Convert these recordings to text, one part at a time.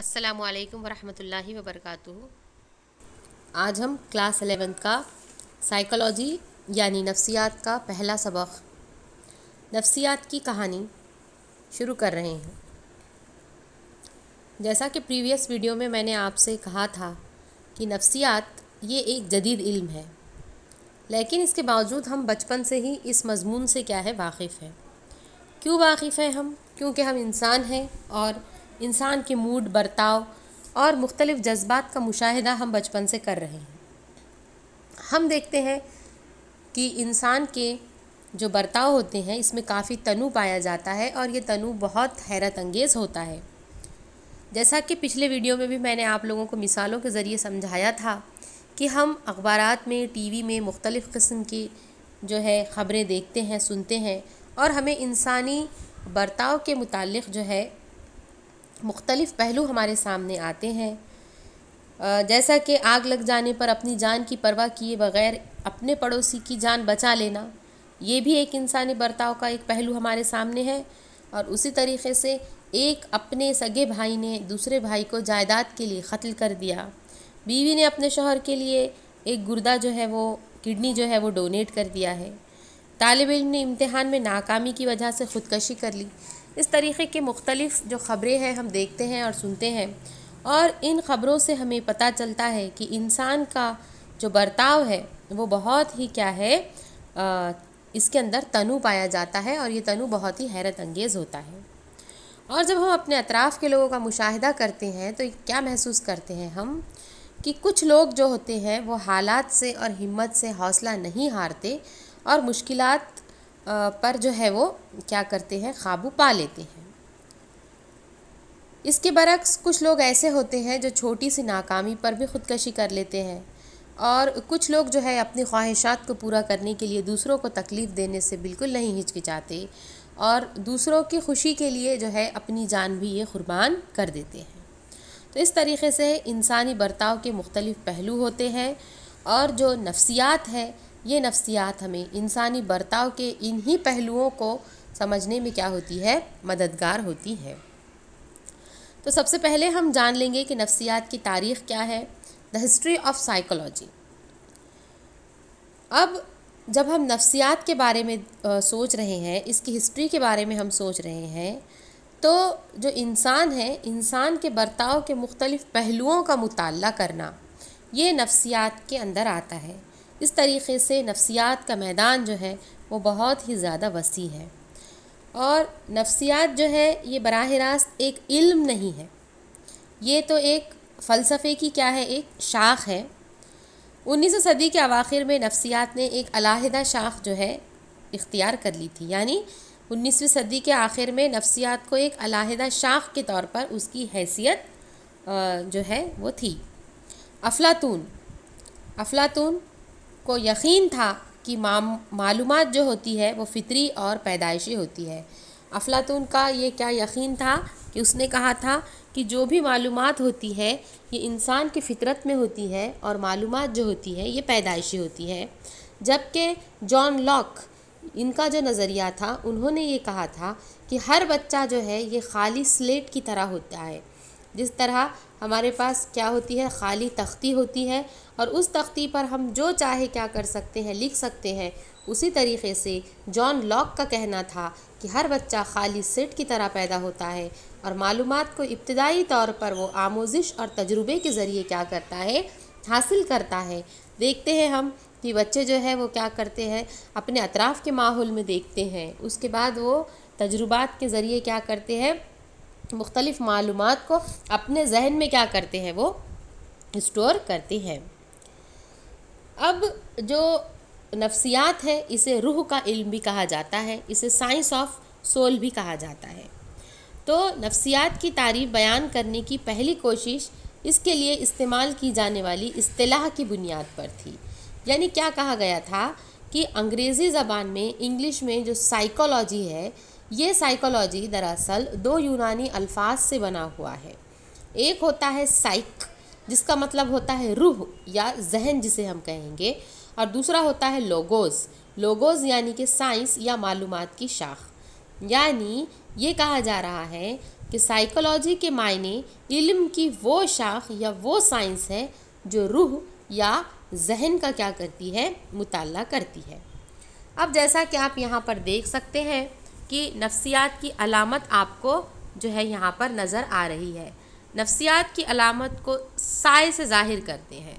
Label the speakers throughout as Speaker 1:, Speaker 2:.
Speaker 1: अस्सलाम वालेकुम वरहमतुल्लाहि वबरकातुहू आज हम क्लास एलेवेंथ का साइकोलॉजी यानी नफ्सियात का पहला सबक नफ्सियात की कहानी शुरू कर रहे हैं जैसा कि प्रीवियस वीडियो में मैंने आपसे कहा था कि नफ्सियात ये एक जदीद इल्म है लेकिन इसके बावजूद हम बचपन से ही इस मजमून से क्या है वाकिफ़ हैं क्यों वाकिफ़ हैं हम क्योंकि हम इंसान हैं और इंसान के मूड बर्ताव और मुख्तलिफ़ जज्बात का मुशाहिदा हम बचपन से कर रहे हैं हम देखते हैं कि इंसान के जो बर्ताव होते हैं इसमें काफ़ी तनु पाया जाता है और ये तनु बहुत हैरत अंगेज़ होता है जैसा कि पिछले वीडियो में भी मैंने आप लोगों को मिसालों के ज़रिए समझाया था कि हम अखबार में टीवी में मुख्तलिफ़ किस्म की जो है ख़बरें देखते हैं सुनते हैं और हमें इंसानी बर्ताव के मुतालिक जो है मुख्तलिफ़ पहलू हमारे सामने आते हैं जैसा कि आग लग जाने पर अपनी जान की परवाह किए बगैर अपने पड़ोसी की जान बचा लेना ये भी एक इंसानी बर्ताव का एक पहलू हमारे सामने है और उसी तरीके से एक अपने सगे भाई ने दूसरे भाई को जायदाद के लिए कत्ल कर दिया बीवी ने अपने शोहर के लिए एक गुर्दा जो है वो किडनी जो है वो डोनेट कर दिया है तालब इम ने इम्तहान में नाकामी की वजह से ख़ुदकशी कर ली इस तरीके के मुख्तलिफ़ जो ख़बरें हैं हम देखते हैं और सुनते हैं और इन ख़बरों से हमें पता चलता है कि इंसान का जो बर्ताव है वो बहुत ही क्या है आ, इसके अंदर तनु पाया जाता है और ये तनु बहुत ही हैरत अंगेज़ होता है और जब हम अपने अतराफ़ के लोगों का मुशाहिदा करते हैं तो क्या महसूस करते हैं हम कि कुछ लोग जो होते हैं वो हालात से और हिम्मत से हौसला नहीं हारते और मुश्किलात पर जो है वो क्या करते हैं काबू पा लेते हैं इसके बरक्स कुछ लोग ऐसे होते हैं जो छोटी सी नाकामी पर भी ख़ुदकशी कर लेते हैं और कुछ लोग जो है अपनी ख्वाहिशात को पूरा करने के लिए दूसरों को तकलीफ़ देने से बिल्कुल नहीं हिचकिचाते और दूसरों की खुशी के लिए जो है अपनी जान भी ये कुर्बान कर देते हैं तो इस तरीके से इंसानी बर्ताव के मुख्तलिफ़ पहलू होते हैं और जो नफ्सियात है ये नफ्सियात हमें इंसानी बर्ताव के इन्हीं पहलुओं को समझने में क्या होती है मददगार होती है तो सबसे पहले हम जान लेंगे कि नफ्सियात की तारीख़ क्या है द हिस्ट्री ऑफ साइकोलॉजी अब जब हम नफ्सियात के बारे में आ, सोच रहे हैं इसकी हिस्ट्री के बारे में हम सोच रहे हैं तो जो इंसान है इंसान के बर्ताव के मुख्तलिफ़ पहलुओं का मुताल करना ये नफ्सियात के अंदर आता है इस तरीके से नफ्सियात का मैदान जो है वो बहुत ही ज़्यादा वसी है और नफ्सियात जो है ये बराह रास्त एक इल्म नहीं है ये तो एक फ़लसफ़े की क्या है एक शाख है उन्नीसवीं सदी के अवाखिर में नफ्सियात ने एक अलाहदा शाख जो है इख्तियार कर ली थी यानी उन्नीसवीं सदी के आखिर में नफ्सियात को एक अलाहदा शाख के तौर पर उसकी हैसियत जो है वो थी अफलातून अफलातून को यकीन था कि मालूम जो होती है वो फितरी और पैदाइशी होती है अफलातून का ये क्या यकीन था कि उसने कहा था कि जो भी मालूम होती है ये इंसान की फितरत में होती है और मालूम जो होती है ये पैदाइशी होती है जबकि जॉन लॉक इनका जो नज़रिया था उन्होंने ये कहा था कि हर बच्चा जो है ये खाली स्लेट की तरह होता है जिस तरह हमारे पास क्या होती है खाली तख्ती होती है और उस तख्ती पर हम जो चाहे क्या कर सकते हैं लिख सकते हैं उसी तरीके से जॉन लॉक का कहना था कि हर बच्चा खाली सेट की तरह पैदा होता है और मालूम को इब्तदाई तौर पर वो आमोजिश और तजुर्बे के ज़रिए क्या करता है हासिल करता है देखते हैं हम कि बच्चे जो है वो क्या करते हैं अपने अतराफ़ के माहौल में देखते हैं उसके बाद वो तजुर्बात के ज़रिए क्या करते हैं मुख्तलिफ़ मालूम को अपने जहन में क्या करते हैं वो स्टोर करते हैं अब जो नफ्सियात है इसे रूह का इल्म भी कहा जाता है इसे साइंस ऑफ सोल भी कहा जाता है तो नफ्सियात की तारीफ बयान करने की पहली कोशिश इसके लिए इस्तेमाल की जाने वाली असलाह की बुनियाद पर थी यानी क्या कहा गया था कि अंग्रेज़ी ज़बान में इंग्लिश में जो साइकोलॉजी है ये साइकोलॉजी दरअसल दो यूनानी अल्फाज से बना हुआ है एक होता है साइक जिसका मतलब होता है रूह या जहन जिसे हम कहेंगे और दूसरा होता है लोगोज लोगोज यानी कि साइंस या मालूम की शाख यानी ये कहा जा रहा है कि साइकोलॉजी के मायने इल्म की वो शाख या वो साइंस है जो रूह या जहन का क्या करती है मुताला करती है अब जैसा कि आप यहाँ पर देख सकते हैं कि नफ्सियात की अलामत आपको जो है यहाँ पर नज़र आ रही है नफ्सियात की अलामत को साय से ज़ाहिर करते हैं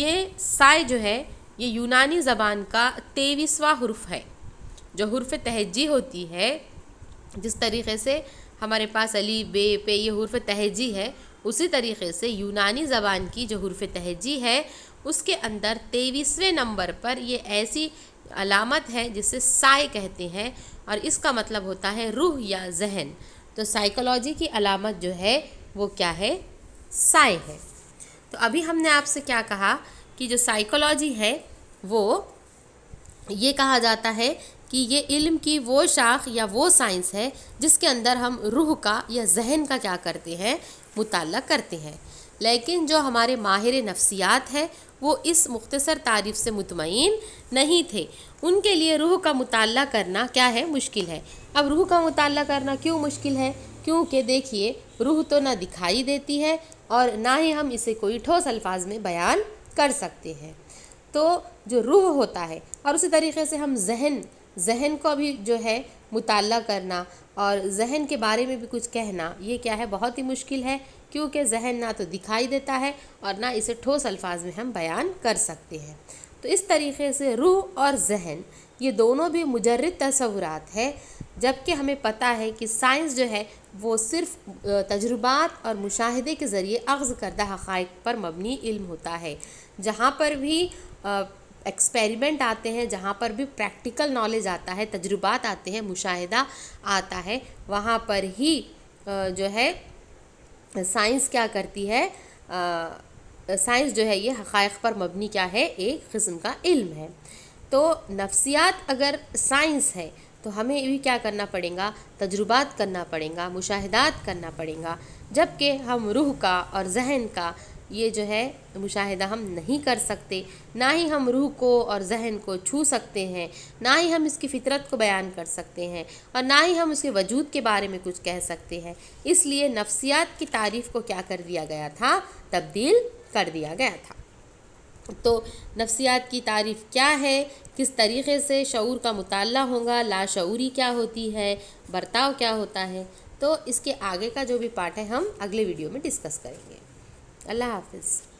Speaker 1: ये साय जो है ये यूनानी ज़बान का तेईसवा हरफ है जो हरफ तहजी होती है जिस तरीके से हमारे पास अली बे पे ये हरफ तहजी है उसी तरीके से यूनानी ज़बान की जो हरफ तहजी है उसके अंदर तेईसवें नंबर पर ये ऐसी अलामत है जिसे साय कहते हैं और इसका मतलब होता है रूह या जहन तो साइकोलॉजी की अलामत जो है वो क्या है साय है तो अभी हमने आपसे क्या कहा कि जो साइकोलॉजी है वो ये कहा जाता है कि ये इल्म की वो शाख या वो साइंस है जिसके अंदर हम रूह का या जहन का क्या करते हैं मुताल करते हैं लेकिन जो हमारे माहिर नफ्सियात है वो इस मुख्तसर तारीफ से मुतमिन नहीं थे उनके लिए रूह का मुताल करना क्या है मुश्किल है अब रूह का मुताल करना क्यों मुश्किल है क्योंकि देखिए रूह तो ना दिखाई देती है और ना ही हम इसे कोई ठोस अल्फाज में बयान कर सकते हैं तो जो रूह होता है और उसी तरीके से हम जहन जहन को भी जो है मुताल करना और जहन के बारे में भी कुछ कहना ये क्या है बहुत ही मुश्किल है क्योंकि जहन ना तो दिखाई देता है और ना इसे ठोस अल्फाज में हम बयान कर सकते हैं तो इस तरीके से रूह और जहन ये दोनों भी मुजरद तस्वुरात है जबकि हमें पता है कि साइंस जो है वो सिर्फ तजुर्बात और मुशाहदे के ज़रिए अगज़ करदा हक़ पर मबनी इल्म होता है जहाँ पर भी एक्सपेरिमेंट आते हैं जहाँ पर भी प्रैक्टिकल नॉलेज आता है तजुर्बात आते हैं मुशाहिदा आता है वहाँ पर ही जो है साइंस क्या करती है साइंस जो है ये हक़ पर मबनी क्या है एक किस्म का इल्म है तो नफ्सियात अगर साइंस है तो हमें भी क्या करना पड़ेगा तजुर्बात करना पड़ेगा मुशाहदात करना पड़ेगा जबकि हम रूह का और जहन का ये जो है मुशाहिदा हम नहीं कर सकते ना ही हम रूह को और जहन को छू सकते हैं ना ही हम इसकी फितरत को बयान कर सकते हैं और ना ही हम उसके वजूद के बारे में कुछ कह सकते हैं इसलिए नफ्सियात की तारीफ़ को क्या कर दिया गया था तब्दील कर दिया गया था तो नफ्सियात की तारीफ़ क्या है किस तरीके से शूर का मुताल होगा लाशूरी क्या होती है बर्ताव क्या होता है तो इसके आगे का जो भी पार्ट है हम अगले वीडियो में डिस्कस करेंगे الله حافظ